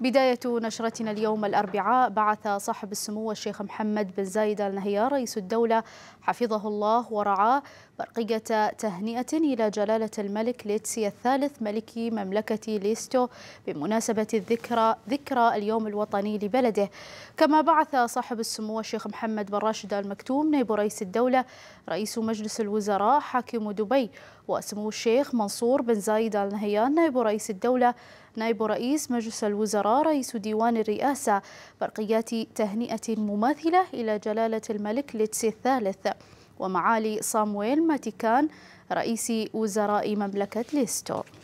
بداية نشرتنا اليوم الأربعاء بعث صاحب السمو الشيخ محمد بن زايد آل نهيان رئيس الدولة حفظه الله ورعاه برقية تهنئة إلى جلالة الملك ليتسي الثالث ملك مملكة ليستو بمناسبة الذكرى ذكرى اليوم الوطني لبلده كما بعث صاحب السمو الشيخ محمد بن راشد آل مكتوم نائب رئيس الدولة رئيس مجلس الوزراء حاكم دبي وسمو الشيخ منصور بن زايد آل نهيان نائب رئيس الدولة نائب رئيس مجلس الوزراء أصدر رئيس ديوان الرئاسة برقيات تهنئة مماثلة إلى جلالة الملك لتسي الثالث ومعالي صامويل ماتيكان رئيس وزراء مملكة ليستو